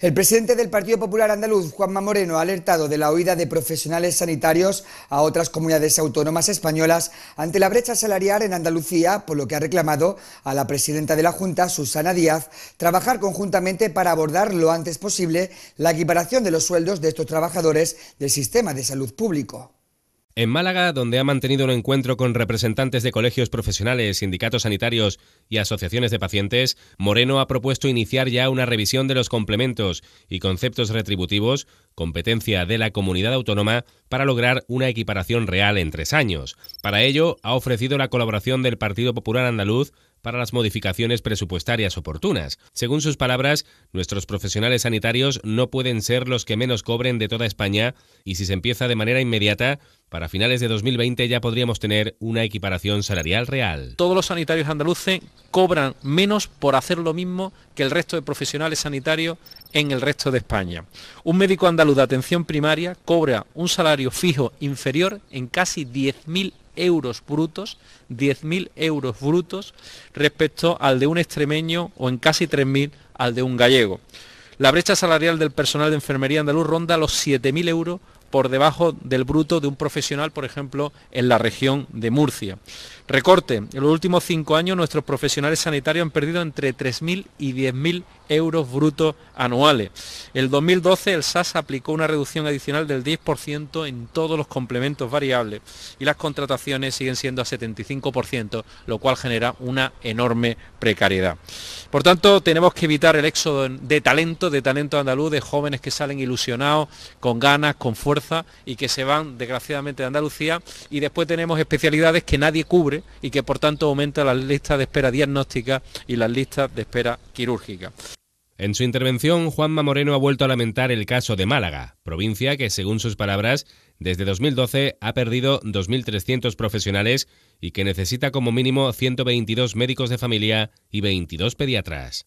El presidente del Partido Popular Andaluz, Juanma Moreno, ha alertado de la huida de profesionales sanitarios a otras comunidades autónomas españolas ante la brecha salarial en Andalucía, por lo que ha reclamado a la presidenta de la Junta, Susana Díaz, trabajar conjuntamente para abordar lo antes posible la equiparación de los sueldos de estos trabajadores del sistema de salud público. En Málaga, donde ha mantenido un encuentro con representantes de colegios profesionales, sindicatos sanitarios y asociaciones de pacientes, Moreno ha propuesto iniciar ya una revisión de los complementos y conceptos retributivos, competencia de la comunidad autónoma, para lograr una equiparación real en tres años. Para ello, ha ofrecido la colaboración del Partido Popular Andaluz para las modificaciones presupuestarias oportunas. Según sus palabras, nuestros profesionales sanitarios no pueden ser los que menos cobren de toda España y si se empieza de manera inmediata, para finales de 2020 ya podríamos tener una equiparación salarial real. Todos los sanitarios andaluces cobran menos por hacer lo mismo que el resto de profesionales sanitarios en el resto de España. Un médico andaluz de atención primaria cobra un salario fijo inferior en casi 10.000 euros brutos, 10.000 euros brutos, respecto al de un extremeño o en casi 3.000 al de un gallego. La brecha salarial del personal de enfermería andaluz ronda los 7.000 euros por debajo del bruto de un profesional, por ejemplo, en la región de Murcia. Recorte, en los últimos cinco años nuestros profesionales sanitarios han perdido entre 3.000 y 10.000 euros brutos anuales. El 2012 el SAS aplicó una reducción adicional del 10% en todos los complementos variables y las contrataciones siguen siendo a 75%, lo cual genera una enorme precariedad. Por tanto, tenemos que evitar el éxodo de talento, de talento andaluz, de jóvenes que salen ilusionados, con ganas, con fuerza y que se van desgraciadamente de Andalucía y después tenemos especialidades que nadie cubre y que por tanto aumenta las listas de espera diagnóstica y las listas de espera quirúrgica. En su intervención, Juanma Moreno ha vuelto a lamentar el caso de Málaga, provincia que, según sus palabras, desde 2012 ha perdido 2.300 profesionales y que necesita como mínimo 122 médicos de familia y 22 pediatras.